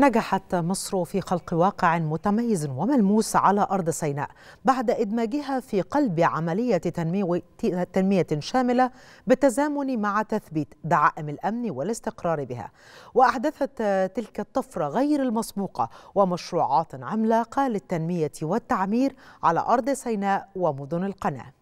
نجحت مصر في خلق واقع متميز وملموس على أرض سيناء بعد إدماجها في قلب عملية تنمية شاملة بالتزامن مع تثبيت دعائم الأمن والاستقرار بها وأحدثت تلك الطفرة غير المسبوقة ومشروعات عملاقة للتنمية والتعمير على أرض سيناء ومدن القناة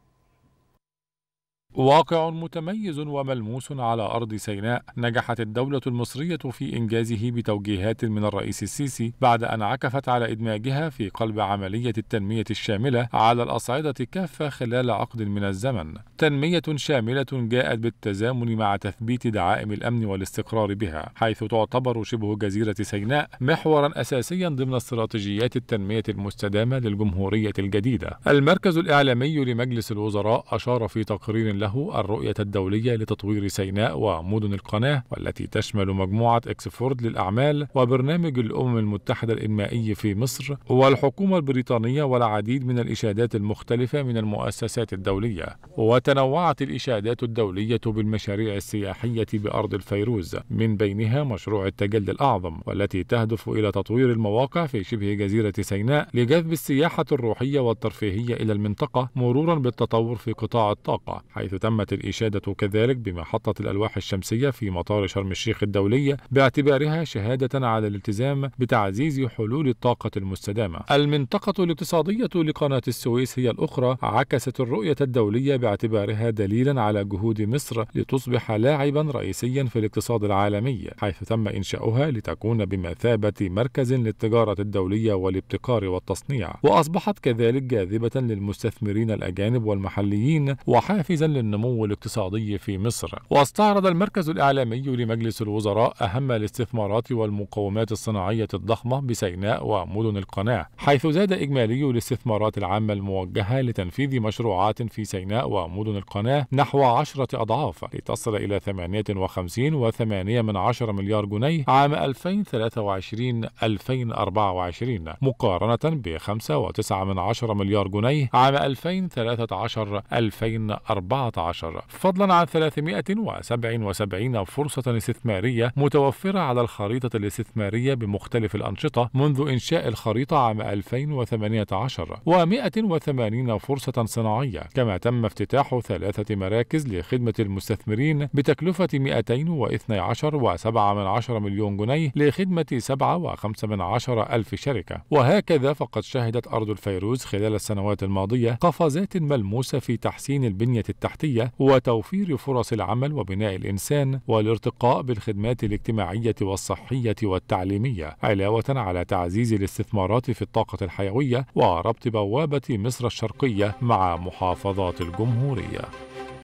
واقع متميز وملموس على أرض سيناء نجحت الدولة المصرية في إنجازه بتوجيهات من الرئيس السيسي بعد أن عكفت على إدماجها في قلب عملية التنمية الشاملة على الأصعدة كافة خلال عقد من الزمن تنمية شاملة جاءت بالتزامن مع تثبيت دعائم الأمن والاستقرار بها حيث تعتبر شبه جزيرة سيناء محورا أساسيا ضمن استراتيجيات التنمية المستدامة للجمهورية الجديدة المركز الإعلامي لمجلس الوزراء أشار في تقرير له الرؤية الدولية لتطوير سيناء ومدن القناة والتي تشمل مجموعة إكسفورد للأعمال وبرنامج الأمم المتحدة الإنمائي في مصر والحكومة البريطانية والعديد من الإشادات المختلفة من المؤسسات الدولية وتنوعت الإشادات الدولية بالمشاريع السياحية بأرض الفيروز من بينها مشروع التجلي الأعظم والتي تهدف إلى تطوير المواقع في شبه جزيرة سيناء لجذب السياحة الروحية والترفيهية إلى المنطقة مرورا بالتطور في قطاع الطاقة حيث حيث تمت الإشادة كذلك بمحطة الألواح الشمسية في مطار شرم الشيخ الدولية باعتبارها شهادة على الالتزام بتعزيز حلول الطاقة المستدامة. المنطقة الاقتصادية لقناة السويس هي الأخرى عكست الرؤية الدولية باعتبارها دليلا على جهود مصر لتصبح لاعبا رئيسيا في الاقتصاد العالمي، حيث تم إنشاؤها لتكون بمثابة مركز للتجارة الدولية والابتكار والتصنيع، وأصبحت كذلك جاذبة للمستثمرين الأجانب والمحليين وحافزا النمو الاقتصادي في مصر واستعرض المركز الإعلامي لمجلس الوزراء أهم الاستثمارات والمقومات الصناعية الضخمة بسيناء ومدن القناة حيث زاد إجمالي الاستثمارات العامة الموجهة لتنفيذ مشروعات في سيناء ومدن القناة نحو عشرة أضعاف لتصل إلى 58.8 من عشر مليار جنيه عام 2023 2024 مقارنة ب 5.9 من عشر مليار جنيه عام 2013 2014 عشر فضلا عن 377 فرصة استثمارية متوفرة على الخريطة الاستثمارية بمختلف الأنشطة منذ إنشاء الخريطة عام 2018 و180 فرصة صناعية كما تم افتتاح ثلاثة مراكز لخدمة المستثمرين بتكلفة 212.7 مليون جنيه لخدمة 7.5 ألف شركة وهكذا فقد شهدت أرض الفيروز خلال السنوات الماضية قفزات ملموسة في تحسين البنية التحتية الذاتية وتوفير فرص العمل وبناء الإنسان والارتقاء بالخدمات الاجتماعية والصحية والتعليمية علاوة على تعزيز الاستثمارات في الطاقة الحيوية وربط بوابة مصر الشرقية مع محافظات الجمهورية